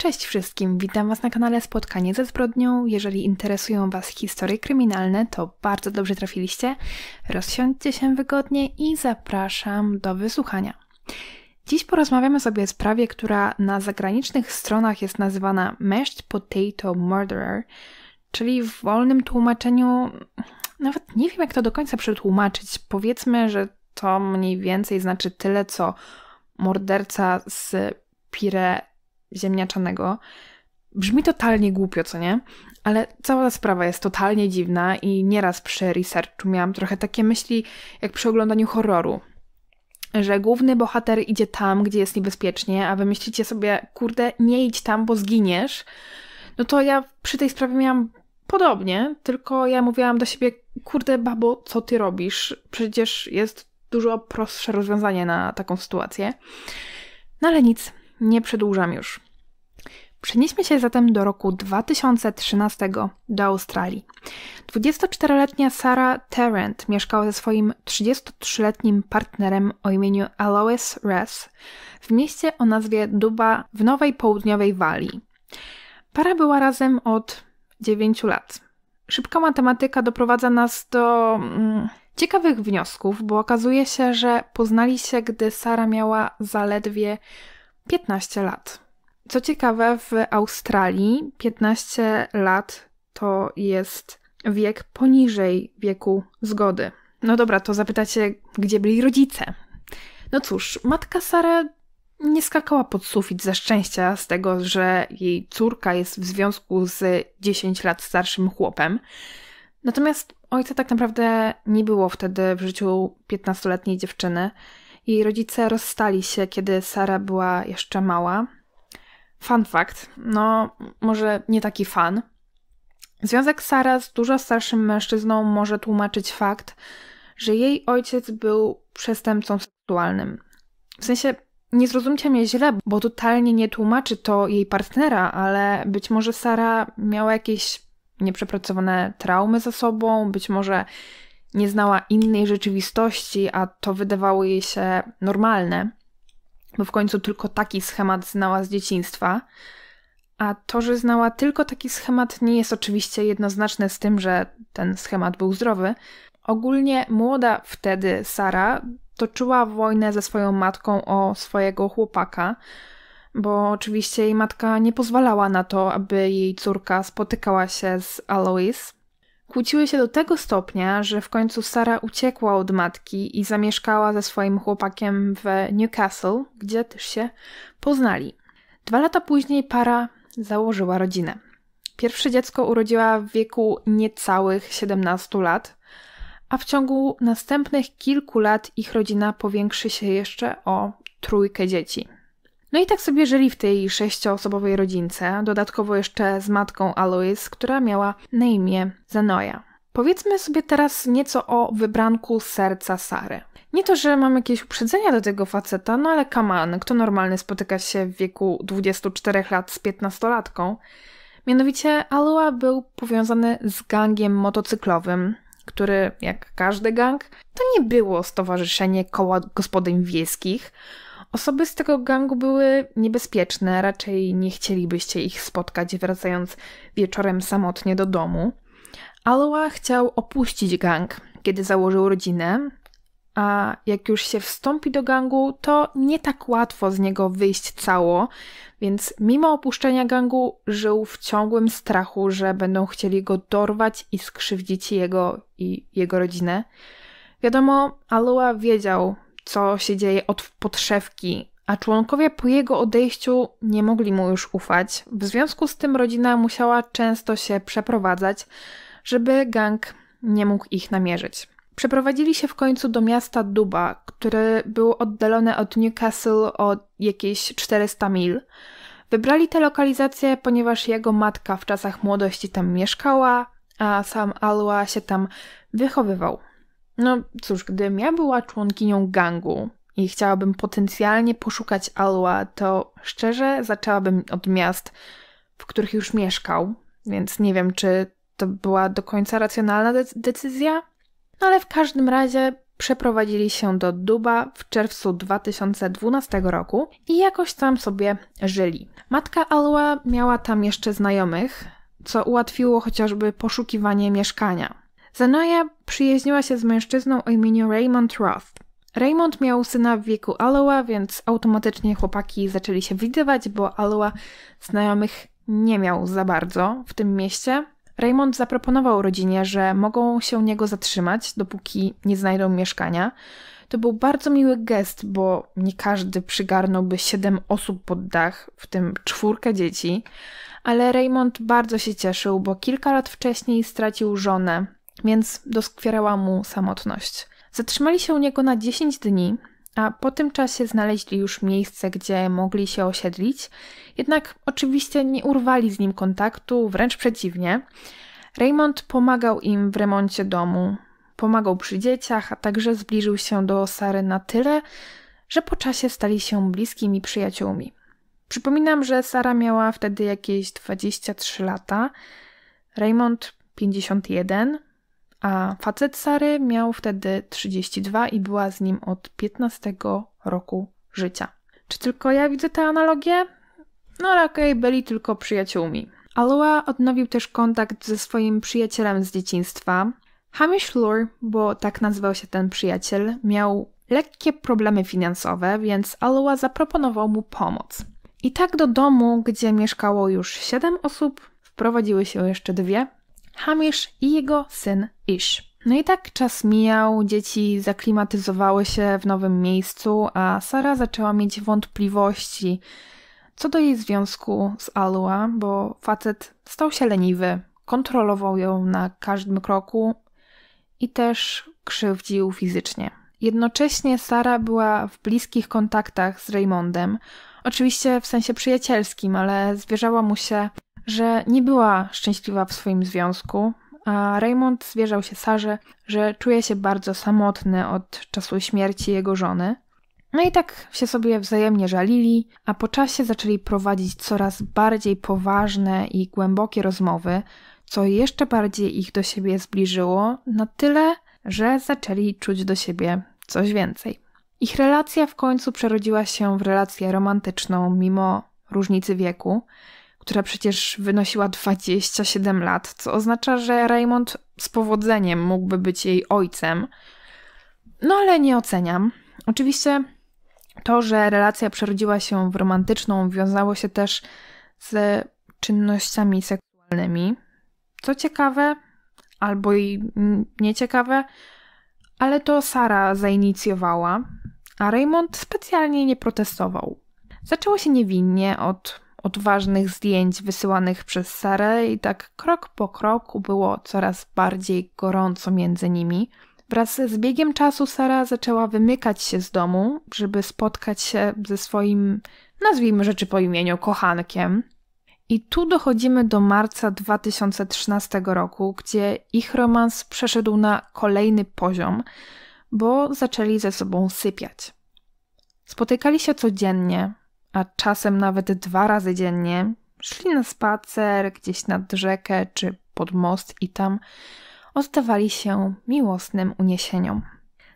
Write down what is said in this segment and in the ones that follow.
Cześć wszystkim, witam Was na kanale Spotkanie ze Zbrodnią. Jeżeli interesują Was historie kryminalne, to bardzo dobrze trafiliście. Rozsiądźcie się wygodnie i zapraszam do wysłuchania. Dziś porozmawiamy sobie o sprawie, która na zagranicznych stronach jest nazywana Mashed Potato Murderer, czyli w wolnym tłumaczeniu, nawet nie wiem jak to do końca przetłumaczyć. Powiedzmy, że to mniej więcej znaczy tyle co morderca z pire ziemniaczanego. Brzmi totalnie głupio, co nie? Ale cała ta sprawa jest totalnie dziwna i nieraz przy researchu miałam trochę takie myśli, jak przy oglądaniu horroru. Że główny bohater idzie tam, gdzie jest niebezpiecznie, a wy myślicie sobie, kurde, nie idź tam, bo zginiesz. No to ja przy tej sprawie miałam podobnie, tylko ja mówiłam do siebie, kurde, babo, co ty robisz? Przecież jest dużo prostsze rozwiązanie na taką sytuację. No ale nic, nie przedłużam już. Przenieśmy się zatem do roku 2013 do Australii. 24-letnia Sara Tarrant mieszkała ze swoim 33-letnim partnerem o imieniu Alois Res w mieście o nazwie Duba w Nowej Południowej Walii. Para była razem od 9 lat. Szybka matematyka doprowadza nas do mm, ciekawych wniosków, bo okazuje się, że poznali się, gdy Sara miała zaledwie 15 lat. Co ciekawe, w Australii 15 lat to jest wiek poniżej wieku zgody. No dobra, to zapytacie, gdzie byli rodzice? No cóż, matka Sara nie skakała pod sufit ze szczęścia z tego, że jej córka jest w związku z 10 lat starszym chłopem. Natomiast ojca tak naprawdę nie było wtedy w życiu 15-letniej dziewczyny. Jej rodzice rozstali się, kiedy Sara była jeszcze mała, Fun fact, no może nie taki fan. Związek Sara z dużo starszym mężczyzną może tłumaczyć fakt, że jej ojciec był przestępcą seksualnym. W sensie, nie zrozumcie mnie źle, bo totalnie nie tłumaczy to jej partnera, ale być może Sara miała jakieś nieprzepracowane traumy za sobą, być może nie znała innej rzeczywistości, a to wydawało jej się normalne bo w końcu tylko taki schemat znała z dzieciństwa. A to, że znała tylko taki schemat, nie jest oczywiście jednoznaczne z tym, że ten schemat był zdrowy. Ogólnie młoda wtedy Sara toczyła wojnę ze swoją matką o swojego chłopaka, bo oczywiście jej matka nie pozwalała na to, aby jej córka spotykała się z Alois. Kłóciły się do tego stopnia, że w końcu Sara uciekła od matki i zamieszkała ze swoim chłopakiem w Newcastle, gdzie też się poznali. Dwa lata później para założyła rodzinę. Pierwsze dziecko urodziła w wieku niecałych 17 lat, a w ciągu następnych kilku lat ich rodzina powiększy się jeszcze o trójkę dzieci. No i tak sobie żyli w tej sześcioosobowej rodzince, dodatkowo jeszcze z matką Alois, która miała na imię Zanoja. Powiedzmy sobie teraz nieco o wybranku serca Sary. Nie to, że mam jakieś uprzedzenia do tego faceta, no ale kaman, kto normalny spotyka się w wieku 24 lat z 15-latką? Mianowicie Aloa był powiązany z gangiem motocyklowym, który, jak każdy gang, to nie było stowarzyszenie koła gospodyń wiejskich, Osoby z tego gangu były niebezpieczne, raczej nie chcielibyście ich spotkać, wracając wieczorem samotnie do domu. Aloa chciał opuścić gang, kiedy założył rodzinę, a jak już się wstąpi do gangu, to nie tak łatwo z niego wyjść cało, więc mimo opuszczenia gangu żył w ciągłym strachu, że będą chcieli go dorwać i skrzywdzić jego i jego rodzinę. Wiadomo, Aloa wiedział, co się dzieje od podszewki, a członkowie po jego odejściu nie mogli mu już ufać. W związku z tym rodzina musiała często się przeprowadzać, żeby gang nie mógł ich namierzyć. Przeprowadzili się w końcu do miasta Duba, które było oddalone od Newcastle o jakieś 400 mil. Wybrali tę lokalizację, ponieważ jego matka w czasach młodości tam mieszkała, a sam Alua się tam wychowywał. No cóż, gdybym ja była członkinią gangu i chciałabym potencjalnie poszukać Alła, to szczerze zaczęłabym od miast, w których już mieszkał, więc nie wiem, czy to była do końca racjonalna de- decyzja, no ale w każdym razie przeprowadzili się do Duba w czerwcu 2012 roku i jakoś tam sobie żyli. Matka Alła miała tam jeszcze znajomych, co ułatwiło chociażby poszukiwanie mieszkania. Zanoja przyjaźniła się z mężczyzną o imieniu Raymond Roth. Raymond miał syna w wieku Aloa, więc automatycznie chłopaki zaczęli się widywać, bo Aloa znajomych nie miał za bardzo w tym mieście. Raymond zaproponował rodzinie, że mogą się u niego zatrzymać, dopóki nie znajdą mieszkania. To był bardzo miły gest, bo nie każdy przygarnąłby siedem osób pod dach, w tym czwórkę dzieci. Ale Raymond bardzo się cieszył, bo kilka lat wcześniej stracił żonę, więc doskwierała mu samotność. Zatrzymali się u niego na 10 dni, a po tym czasie znaleźli już miejsce, gdzie mogli się osiedlić, jednak oczywiście nie urwali z nim kontaktu, wręcz przeciwnie. Raymond pomagał im w remoncie domu, pomagał przy dzieciach, a także zbliżył się do Sary na tyle, że po czasie stali się bliskimi przyjaciółmi. Przypominam, że Sara miała wtedy jakieś 23 lata, Raymond 51, a facet Sary miał wtedy 32 i była z nim od 15 roku życia. Czy tylko ja widzę tę analogię? No raczej byli tylko przyjaciółmi. Aloa odnowił też kontakt ze swoim przyjacielem z dzieciństwa. Hamish Lur, bo tak nazywał się ten przyjaciel, miał lekkie problemy finansowe, więc Aloa zaproponował mu pomoc. I tak do domu, gdzie mieszkało już 7 osób, wprowadziły się jeszcze dwie, Hamish i jego syn Ish. No i tak czas mijał, dzieci zaklimatyzowały się w nowym miejscu, a Sara zaczęła mieć wątpliwości co do jej związku z Alua, bo facet stał się leniwy, kontrolował ją na każdym kroku i też krzywdził fizycznie. Jednocześnie Sara była w bliskich kontaktach z Raymondem, oczywiście w sensie przyjacielskim, ale zwierzała mu się że nie była szczęśliwa w swoim związku, a Raymond zwierzał się Sarze, że czuje się bardzo samotny od czasu śmierci jego żony. No i tak się sobie wzajemnie żalili, a po czasie zaczęli prowadzić coraz bardziej poważne i głębokie rozmowy, co jeszcze bardziej ich do siebie zbliżyło, na tyle, że zaczęli czuć do siebie coś więcej. Ich relacja w końcu przerodziła się w relację romantyczną, mimo różnicy wieku która przecież wynosiła 27 lat, co oznacza, że Raymond z powodzeniem mógłby być jej ojcem. No ale nie oceniam. Oczywiście to, że relacja przerodziła się w romantyczną, wiązało się też z czynnościami seksualnymi. Co ciekawe, albo i nieciekawe, ale to Sara zainicjowała, a Raymond specjalnie nie protestował. Zaczęło się niewinnie od odważnych zdjęć wysyłanych przez Sarę i tak krok po kroku było coraz bardziej gorąco między nimi. Wraz z biegiem czasu Sara zaczęła wymykać się z domu, żeby spotkać się ze swoim, nazwijmy rzeczy po imieniu, kochankiem. I tu dochodzimy do marca 2013 roku, gdzie ich romans przeszedł na kolejny poziom, bo zaczęli ze sobą sypiać. Spotykali się codziennie, a czasem nawet dwa razy dziennie, szli na spacer gdzieś nad rzekę czy pod most i tam oddawali się miłosnym uniesieniom.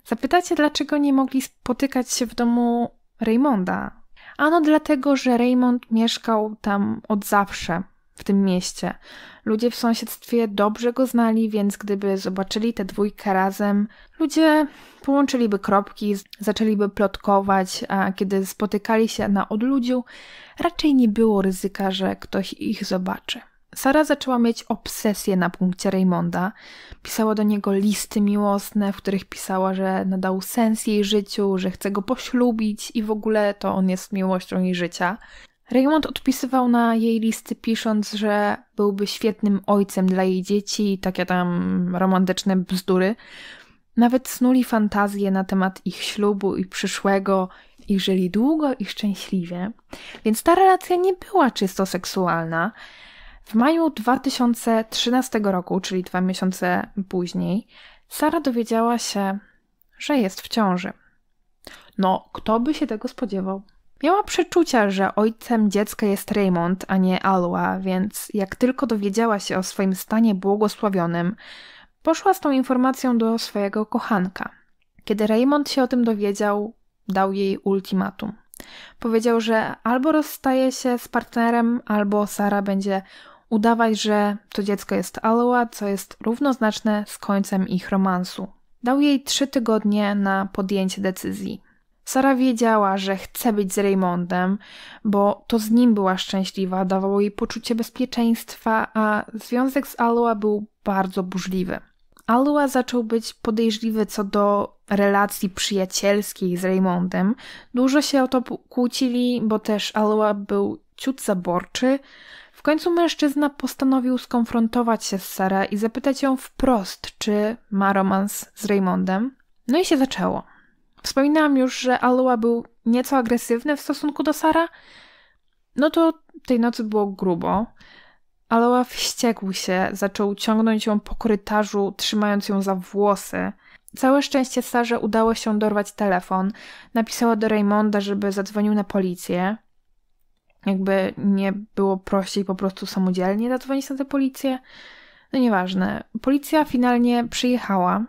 Zapytacie, dlaczego nie mogli spotykać się w domu Raymonda? Ano dlatego, że Raymond mieszkał tam od zawsze w tym mieście. Ludzie w sąsiedztwie dobrze go znali, więc gdyby zobaczyli tę dwójkę razem, ludzie połączyliby kropki, zaczęliby plotkować, a kiedy spotykali się na odludziu, raczej nie było ryzyka, że ktoś ich zobaczy. Sara zaczęła mieć obsesję na punkcie Raymonda. Pisała do niego listy miłosne, w których pisała, że nadał sens jej życiu, że chce go poślubić i w ogóle to on jest miłością jej życia. Raymond odpisywał na jej listy, pisząc, że byłby świetnym ojcem dla jej dzieci i takie tam romantyczne bzdury. Nawet snuli fantazje na temat ich ślubu i przyszłego i żyli długo i szczęśliwie. Więc ta relacja nie była czysto seksualna. W maju 2013 roku, czyli dwa miesiące później, Sara dowiedziała się, że jest w ciąży. No, kto by się tego spodziewał? Miała przeczucia, że ojcem dziecka jest Raymond, a nie Alwa, więc jak tylko dowiedziała się o swoim stanie błogosławionym, poszła z tą informacją do swojego kochanka. Kiedy Raymond się o tym dowiedział, dał jej ultimatum. Powiedział, że albo rozstaje się z partnerem, albo Sara będzie udawać, że to dziecko jest Alwa, co jest równoznaczne z końcem ich romansu. Dał jej trzy tygodnie na podjęcie decyzji. Sara wiedziała, że chce być z Raymondem, bo to z nim była szczęśliwa, dawało jej poczucie bezpieczeństwa, a związek z Aloa był bardzo burzliwy. Aloa zaczął być podejrzliwy co do relacji przyjacielskiej z Raymondem. Dużo się o to kłócili, bo też Aloa był ciut zaborczy. W końcu mężczyzna postanowił skonfrontować się z Sara i zapytać ją wprost, czy ma romans z Raymondem. No i się zaczęło. Wspominałam już, że Alua był nieco agresywny w stosunku do Sara. No to tej nocy było grubo. Aloa wściekł się, zaczął ciągnąć ją po korytarzu, trzymając ją za włosy. Całe szczęście Sarze udało się dorwać telefon. Napisała do Raymonda, żeby zadzwonił na policję. Jakby nie było prościej po prostu samodzielnie zadzwonić na tę policję. No nieważne. Policja finalnie przyjechała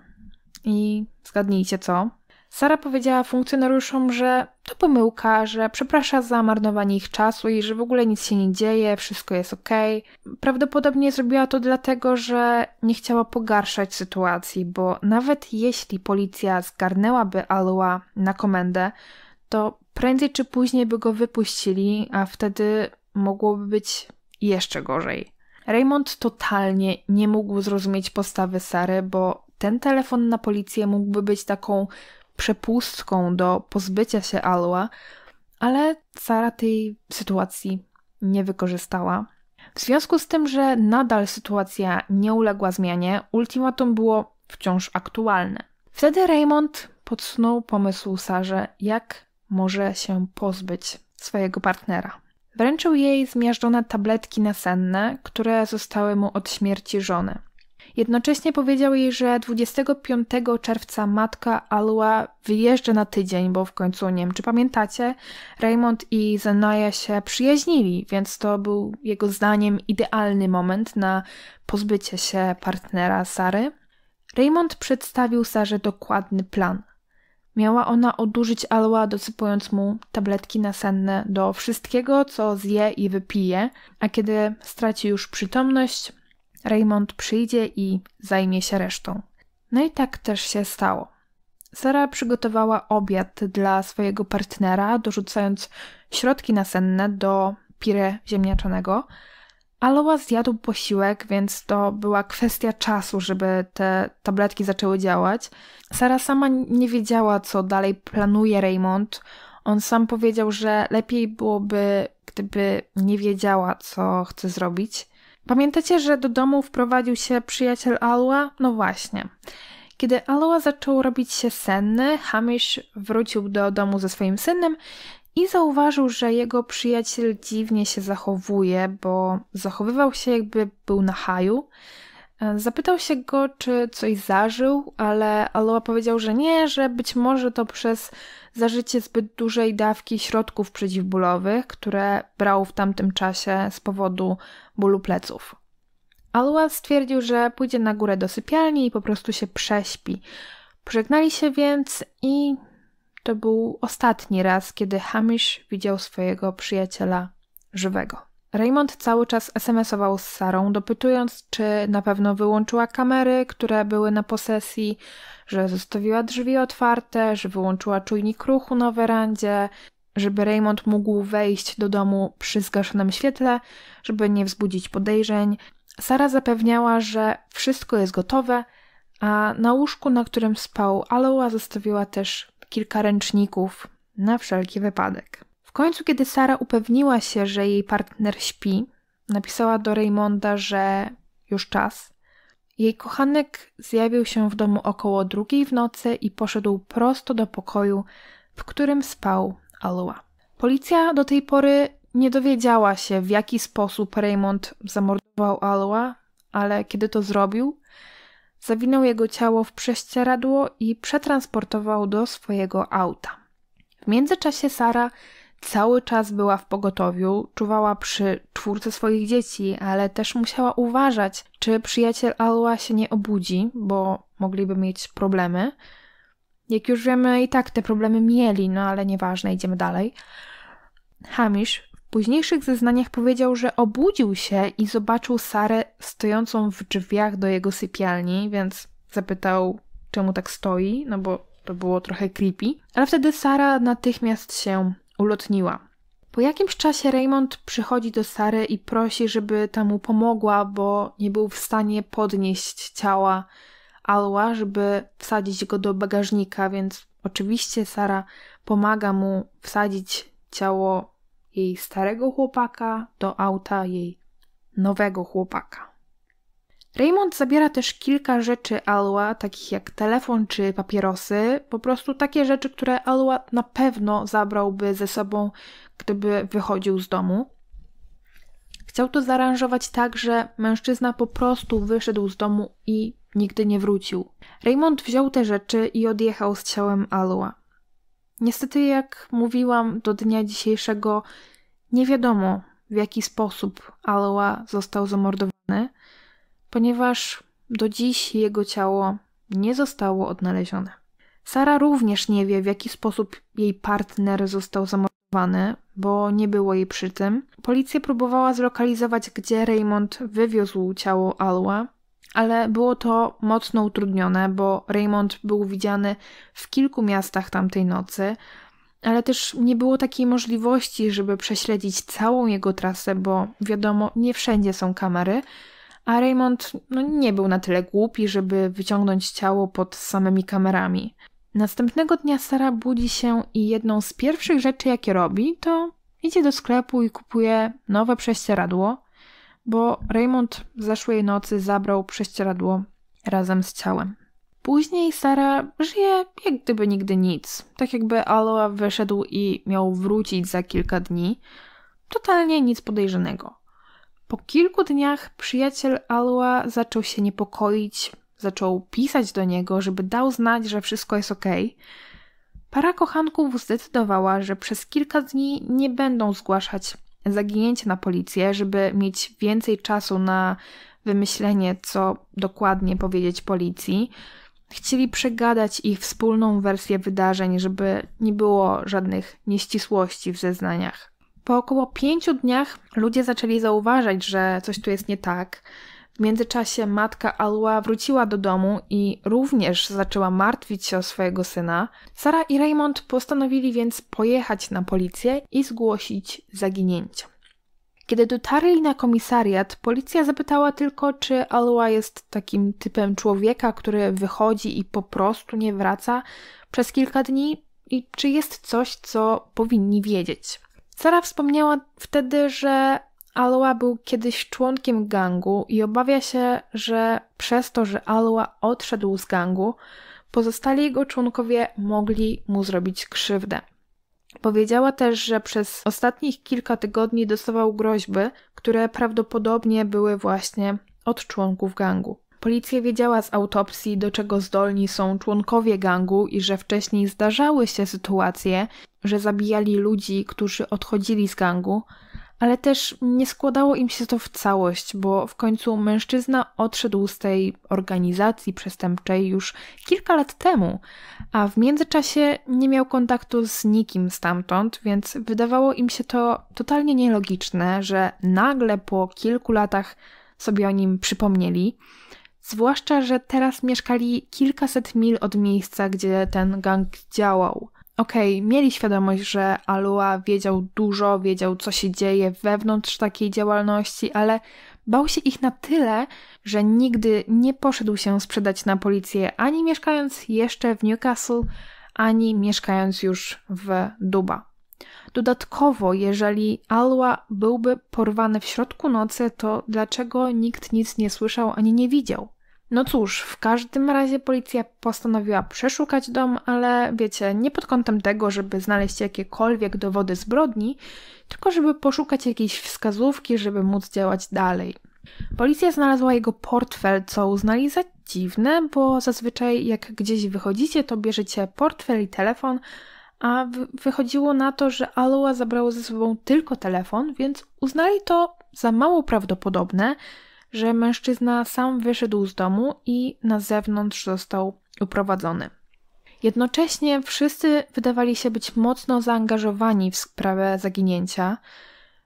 i zgadnijcie co. Sara powiedziała funkcjonariuszom, że to pomyłka, że przeprasza za marnowanie ich czasu i że w ogóle nic się nie dzieje, wszystko jest ok. Prawdopodobnie zrobiła to dlatego, że nie chciała pogarszać sytuacji, bo nawet jeśli policja zgarnęłaby Alua na komendę, to prędzej czy później by go wypuścili, a wtedy mogłoby być jeszcze gorzej. Raymond totalnie nie mógł zrozumieć postawy Sary, bo ten telefon na policję mógłby być taką przepustką do pozbycia się Alła, ale Sara tej sytuacji nie wykorzystała. W związku z tym, że nadal sytuacja nie uległa zmianie, ultimatum było wciąż aktualne. Wtedy Raymond podsunął pomysł Sarze, jak może się pozbyć swojego partnera. Wręczył jej zmiażdżone tabletki nasenne, które zostały mu od śmierci żony. Jednocześnie powiedział jej, że 25 czerwca matka Alua wyjeżdża na tydzień, bo w końcu, nie wiem czy pamiętacie, Raymond i Zenaya się przyjaźnili, więc to był jego zdaniem idealny moment na pozbycie się partnera Sary. Raymond przedstawił Sarze dokładny plan. Miała ona odurzyć Alła, dosypując mu tabletki nasenne do wszystkiego, co zje i wypije, a kiedy straci już przytomność, Raymond przyjdzie i zajmie się resztą. No i tak też się stało. Sara przygotowała obiad dla swojego partnera, dorzucając środki nasenne do pire ziemniaczanego. Aloa zjadł posiłek, więc to była kwestia czasu, żeby te tabletki zaczęły działać. Sara sama nie wiedziała, co dalej planuje Raymond. On sam powiedział, że lepiej byłoby, gdyby nie wiedziała, co chce zrobić. Pamiętacie, że do domu wprowadził się przyjaciel Alła? No właśnie. Kiedy Aloa zaczął robić się senny, Hamish wrócił do domu ze swoim synem i zauważył, że jego przyjaciel dziwnie się zachowuje, bo zachowywał się jakby był na haju. E, zapytał się go, czy coś zażył, ale Aloa powiedział, że nie, że być może to przez zażycie zbyt dużej dawki środków przeciwbólowych, które brał w tamtym czasie z powodu bólu pleców. Alua stwierdził, że pójdzie na górę do sypialni i po prostu się prześpi. Pożegnali się więc i to był ostatni raz, kiedy Hamish widział swojego przyjaciela żywego. Raymond cały czas smsował z Sarą, dopytując, czy na pewno wyłączyła kamery, które były na posesji, że zostawiła drzwi otwarte, że wyłączyła czujnik ruchu na werandzie, żeby Raymond mógł wejść do domu przy zgaszonym świetle, żeby nie wzbudzić podejrzeń. Sara zapewniała, że wszystko jest gotowe, a na łóżku, na którym spał Aloa, zostawiła też kilka ręczników na wszelki wypadek końcu, kiedy Sara upewniła się, że jej partner śpi, napisała do Raymonda, że już czas. Jej kochanek zjawił się w domu około drugiej w nocy i poszedł prosto do pokoju, w którym spał Alua. Policja do tej pory nie dowiedziała się, w jaki sposób Raymond zamordował Alua, ale kiedy to zrobił, zawinął jego ciało w prześcieradło i przetransportował do swojego auta. W międzyczasie Sara Cały czas była w pogotowiu, czuwała przy czwórce swoich dzieci, ale też musiała uważać, czy przyjaciel Alła się nie obudzi, bo mogliby mieć problemy. Jak już wiemy, i tak te problemy mieli, no ale nieważne, idziemy dalej. Hamish w późniejszych zeznaniach powiedział, że obudził się i zobaczył Sarę stojącą w drzwiach do jego sypialni, więc zapytał, czemu tak stoi, no bo to było trochę creepy. Ale wtedy Sara natychmiast się ulotniła. Po jakimś czasie Raymond przychodzi do Sary i prosi, żeby ta mu pomogła, bo nie był w stanie podnieść ciała Alła, żeby wsadzić go do bagażnika, więc oczywiście Sara pomaga mu wsadzić ciało jej starego chłopaka do auta jej nowego chłopaka. Raymond zabiera też kilka rzeczy Alwa, takich jak telefon czy papierosy, po prostu takie rzeczy, które Alwa na pewno zabrałby ze sobą, gdyby wychodził z domu. Chciał to zaaranżować tak, że mężczyzna po prostu wyszedł z domu i nigdy nie wrócił. Raymond wziął te rzeczy i odjechał z ciałem Alwa. Niestety, jak mówiłam do dnia dzisiejszego, nie wiadomo w jaki sposób Alwa został zamordowany ponieważ do dziś jego ciało nie zostało odnalezione. Sara również nie wie, w jaki sposób jej partner został zamordowany, bo nie było jej przy tym. Policja próbowała zlokalizować, gdzie Raymond wywiózł ciało Alwa, ale było to mocno utrudnione, bo Raymond był widziany w kilku miastach tamtej nocy, ale też nie było takiej możliwości, żeby prześledzić całą jego trasę, bo wiadomo, nie wszędzie są kamery, a Raymond no, nie był na tyle głupi, żeby wyciągnąć ciało pod samymi kamerami. Następnego dnia Sara budzi się i jedną z pierwszych rzeczy, jakie robi, to idzie do sklepu i kupuje nowe prześcieradło, bo Raymond zeszłej nocy zabrał prześcieradło razem z ciałem. Później Sara żyje jak gdyby nigdy nic, tak jakby Aloa wyszedł i miał wrócić za kilka dni. Totalnie nic podejrzanego. Po kilku dniach przyjaciel Alwa zaczął się niepokoić, zaczął pisać do niego, żeby dał znać, że wszystko jest ok. Para kochanków zdecydowała, że przez kilka dni nie będą zgłaszać zaginięcia na policję, żeby mieć więcej czasu na wymyślenie, co dokładnie powiedzieć policji. Chcieli przegadać ich wspólną wersję wydarzeń, żeby nie było żadnych nieścisłości w zeznaniach. Po około pięciu dniach ludzie zaczęli zauważać, że coś tu jest nie tak. W międzyczasie matka Alua wróciła do domu i również zaczęła martwić się o swojego syna. Sara i Raymond postanowili więc pojechać na policję i zgłosić zaginięcie. Kiedy dotarli na komisariat, policja zapytała tylko, czy Alua jest takim typem człowieka, który wychodzi i po prostu nie wraca przez kilka dni, i czy jest coś, co powinni wiedzieć. Sara wspomniała wtedy, że Aloa był kiedyś członkiem gangu i obawia się, że przez to, że Aloa odszedł z gangu, pozostali jego członkowie mogli mu zrobić krzywdę. Powiedziała też, że przez ostatnich kilka tygodni dostawał groźby, które prawdopodobnie były właśnie od członków gangu. Policja wiedziała z autopsji, do czego zdolni są członkowie gangu i że wcześniej zdarzały się sytuacje, że zabijali ludzi, którzy odchodzili z gangu, ale też nie składało im się to w całość, bo w końcu mężczyzna odszedł z tej organizacji przestępczej już kilka lat temu, a w międzyczasie nie miał kontaktu z nikim stamtąd, więc wydawało im się to totalnie nielogiczne, że nagle po kilku latach sobie o nim przypomnieli. Zwłaszcza, że teraz mieszkali kilkaset mil od miejsca, gdzie ten gang działał. Okej, okay, mieli świadomość, że Alua wiedział dużo, wiedział co się dzieje wewnątrz takiej działalności, ale bał się ich na tyle, że nigdy nie poszedł się sprzedać na policję, ani mieszkając jeszcze w Newcastle, ani mieszkając już w Duba. Dodatkowo, jeżeli Alua byłby porwany w środku nocy, to dlaczego nikt nic nie słyszał ani nie widział? No cóż, w każdym razie policja postanowiła przeszukać dom, ale wiecie, nie pod kątem tego, żeby znaleźć jakiekolwiek dowody zbrodni, tylko żeby poszukać jakiejś wskazówki, żeby móc działać dalej. Policja znalazła jego portfel, co uznali za dziwne, bo zazwyczaj jak gdzieś wychodzicie, to bierzecie portfel i telefon, a wychodziło na to, że Aloa zabrało ze sobą tylko telefon, więc uznali to za mało prawdopodobne, że mężczyzna sam wyszedł z domu i na zewnątrz został uprowadzony. Jednocześnie wszyscy wydawali się być mocno zaangażowani w sprawę zaginięcia.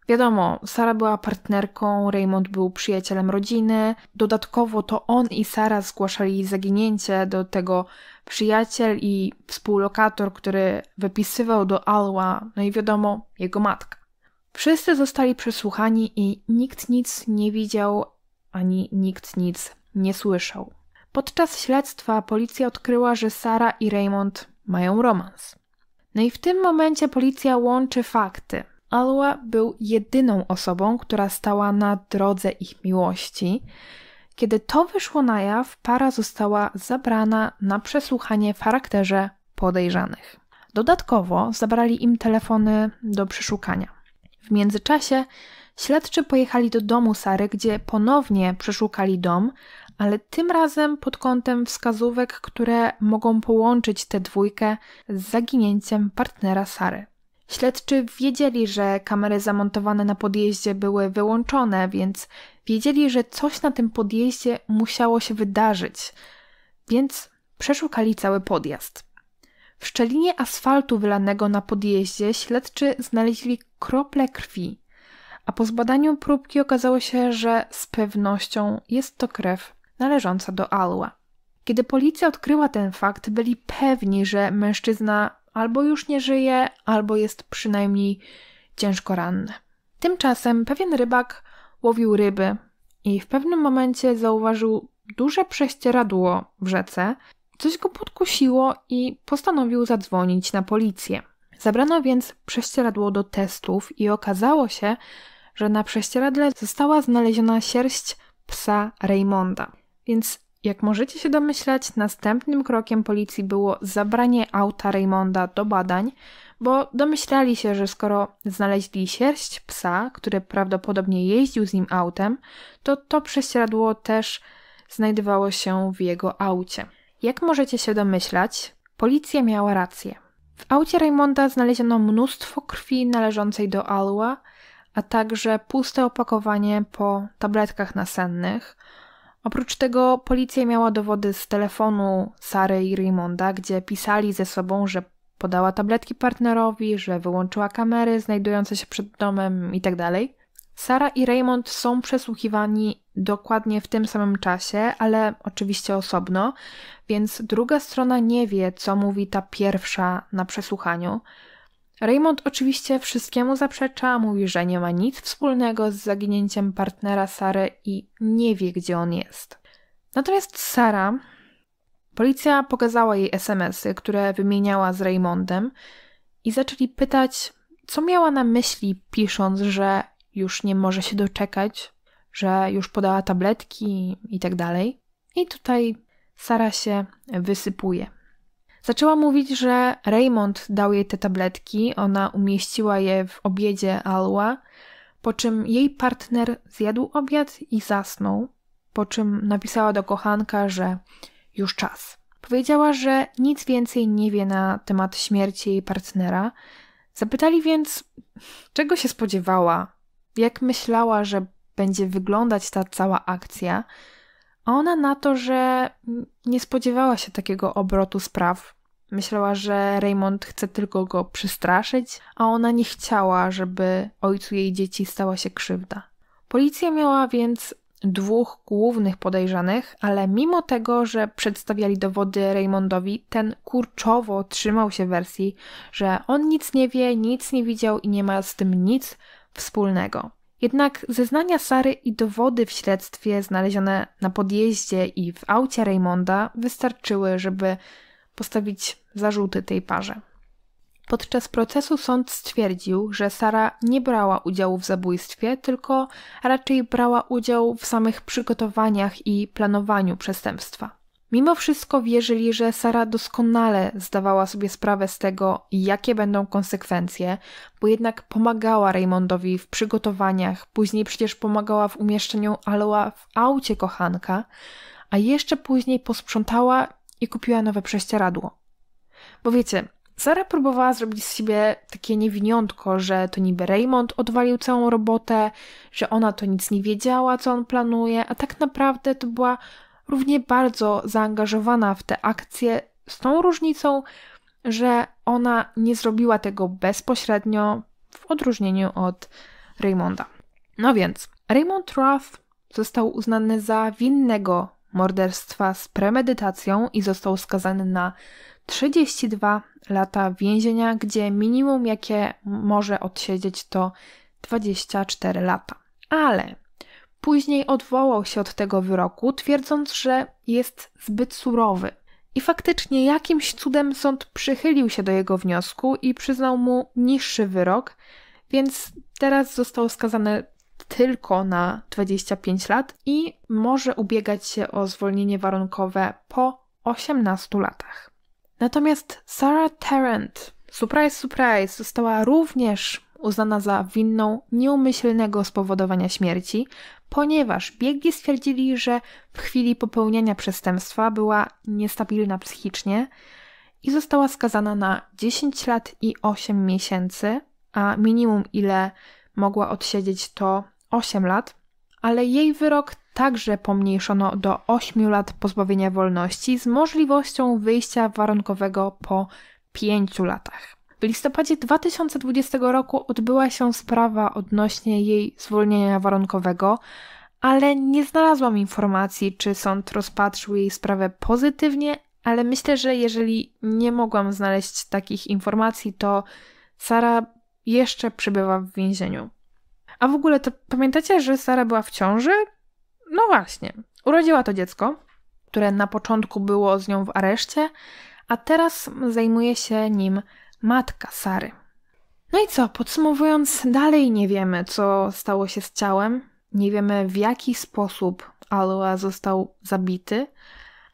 Wiadomo, Sara była partnerką, Raymond był przyjacielem rodziny. Dodatkowo to on i Sara zgłaszali zaginięcie do tego przyjaciel i współlokator, który wypisywał do Alwa, no i wiadomo, jego matka. Wszyscy zostali przesłuchani i nikt nic nie widział ani nikt nic nie słyszał. Podczas śledztwa policja odkryła, że Sara i Raymond mają romans. No i w tym momencie policja łączy fakty. Alwa był jedyną osobą, która stała na drodze ich miłości. Kiedy to wyszło na jaw, para została zabrana na przesłuchanie w charakterze podejrzanych. Dodatkowo zabrali im telefony do przeszukania. W międzyczasie Śledczy pojechali do domu Sary, gdzie ponownie przeszukali dom, ale tym razem pod kątem wskazówek, które mogą połączyć tę dwójkę z zaginięciem partnera Sary. Śledczy wiedzieli, że kamery zamontowane na podjeździe były wyłączone, więc wiedzieli, że coś na tym podjeździe musiało się wydarzyć, więc przeszukali cały podjazd. W szczelinie asfaltu wylanego na podjeździe śledczy znaleźli krople krwi a po zbadaniu próbki okazało się, że z pewnością jest to krew należąca do Alła. Kiedy policja odkryła ten fakt, byli pewni, że mężczyzna albo już nie żyje, albo jest przynajmniej ciężko ranny. Tymczasem pewien rybak łowił ryby i w pewnym momencie zauważył duże prześcieradło w rzece. Coś go podkusiło i postanowił zadzwonić na policję. Zabrano więc prześcieradło do testów i okazało się, że na prześcieradle została znaleziona sierść psa Raymonda. Więc jak możecie się domyślać, następnym krokiem policji było zabranie auta Raymonda do badań, bo domyślali się, że skoro znaleźli sierść psa, który prawdopodobnie jeździł z nim autem, to to prześcieradło też znajdowało się w jego aucie. Jak możecie się domyślać, policja miała rację. W aucie Raymonda znaleziono mnóstwo krwi należącej do Alła, a także puste opakowanie po tabletkach nasennych. Oprócz tego policja miała dowody z telefonu Sary i Raymonda, gdzie pisali ze sobą, że podała tabletki partnerowi, że wyłączyła kamery znajdujące się przed domem itd. Tak Sara i Raymond są przesłuchiwani dokładnie w tym samym czasie, ale oczywiście osobno, więc druga strona nie wie, co mówi ta pierwsza na przesłuchaniu. Raymond oczywiście wszystkiemu zaprzecza, mówi, że nie ma nic wspólnego z zaginięciem partnera Sary i nie wie, gdzie on jest. Natomiast Sara, policja pokazała jej SMS-y, które wymieniała z Raymondem i zaczęli pytać, co miała na myśli, pisząc, że już nie może się doczekać, że już podała tabletki i tak dalej. I tutaj Sara się wysypuje. Zaczęła mówić, że Raymond dał jej te tabletki, ona umieściła je w obiedzie Alła, po czym jej partner zjadł obiad i zasnął, po czym napisała do kochanka, że już czas. Powiedziała, że nic więcej nie wie na temat śmierci jej partnera. Zapytali więc, czego się spodziewała, jak myślała, że będzie wyglądać ta cała akcja, a ona na to, że nie spodziewała się takiego obrotu spraw, Myślała, że Raymond chce tylko go przestraszyć, a ona nie chciała, żeby ojcu jej dzieci stała się krzywda. Policja miała więc dwóch głównych podejrzanych, ale mimo tego, że przedstawiali dowody Raymondowi, ten kurczowo trzymał się wersji, że on nic nie wie, nic nie widział i nie ma z tym nic wspólnego. Jednak zeznania Sary i dowody w śledztwie znalezione na podjeździe i w aucie Raymonda wystarczyły, żeby postawić zarzuty tej parze. Podczas procesu sąd stwierdził, że Sara nie brała udziału w zabójstwie, tylko raczej brała udział w samych przygotowaniach i planowaniu przestępstwa. Mimo wszystko wierzyli, że Sara doskonale zdawała sobie sprawę z tego, jakie będą konsekwencje, bo jednak pomagała Raymondowi w przygotowaniach, później przecież pomagała w umieszczeniu Aloa w aucie kochanka, a jeszcze później posprzątała i kupiła nowe prześcieradło. Bo wiecie, Sara próbowała zrobić z siebie takie niewiniątko, że to niby Raymond odwalił całą robotę, że ona to nic nie wiedziała, co on planuje, a tak naprawdę to była równie bardzo zaangażowana w te akcje, z tą różnicą, że ona nie zrobiła tego bezpośrednio, w odróżnieniu od Raymonda. No więc, Raymond Roth został uznany za winnego morderstwa z premedytacją i został skazany na 32 lata więzienia, gdzie minimum jakie może odsiedzieć to 24 lata. Ale później odwołał się od tego wyroku, twierdząc, że jest zbyt surowy. I faktycznie jakimś cudem sąd przychylił się do jego wniosku i przyznał mu niższy wyrok, więc teraz został skazany tylko na 25 lat i może ubiegać się o zwolnienie warunkowe po 18 latach. Natomiast Sarah Tarrant, surprise, surprise, została również uznana za winną nieumyślnego spowodowania śmierci, ponieważ biegli stwierdzili, że w chwili popełnienia przestępstwa była niestabilna psychicznie i została skazana na 10 lat i 8 miesięcy, a minimum ile mogła odsiedzieć to 8 lat, ale jej wyrok także pomniejszono do 8 lat pozbawienia wolności z możliwością wyjścia warunkowego po 5 latach. W listopadzie 2020 roku odbyła się sprawa odnośnie jej zwolnienia warunkowego, ale nie znalazłam informacji, czy sąd rozpatrzył jej sprawę pozytywnie, ale myślę, że jeżeli nie mogłam znaleźć takich informacji, to Sara jeszcze przebywa w więzieniu. A w ogóle to pamiętacie, że Sara była w ciąży? No właśnie. Urodziła to dziecko, które na początku było z nią w areszcie, a teraz zajmuje się nim matka Sary. No i co, podsumowując, dalej nie wiemy, co stało się z ciałem, nie wiemy w jaki sposób Aloa został zabity,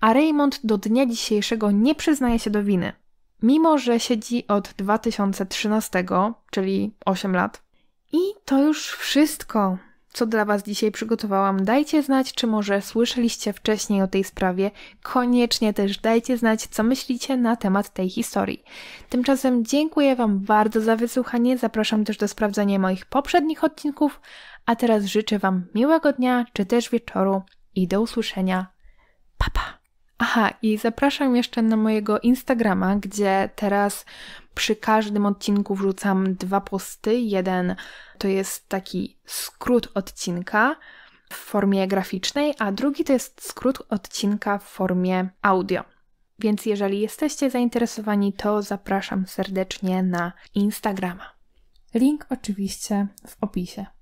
a Raymond do dnia dzisiejszego nie przyznaje się do winy. Mimo, że siedzi od 2013, czyli 8 lat, i to już wszystko, co dla Was dzisiaj przygotowałam. Dajcie znać, czy może słyszeliście wcześniej o tej sprawie. Koniecznie też dajcie znać, co myślicie na temat tej historii. Tymczasem dziękuję Wam bardzo za wysłuchanie. Zapraszam też do sprawdzenia moich poprzednich odcinków. A teraz życzę Wam miłego dnia, czy też wieczoru i do usłyszenia. Pa, pa! Aha, i zapraszam jeszcze na mojego Instagrama, gdzie teraz przy każdym odcinku wrzucam dwa posty. Jeden to jest taki skrót odcinka w formie graficznej, a drugi to jest skrót odcinka w formie audio. Więc jeżeli jesteście zainteresowani, to zapraszam serdecznie na Instagrama. Link oczywiście w opisie.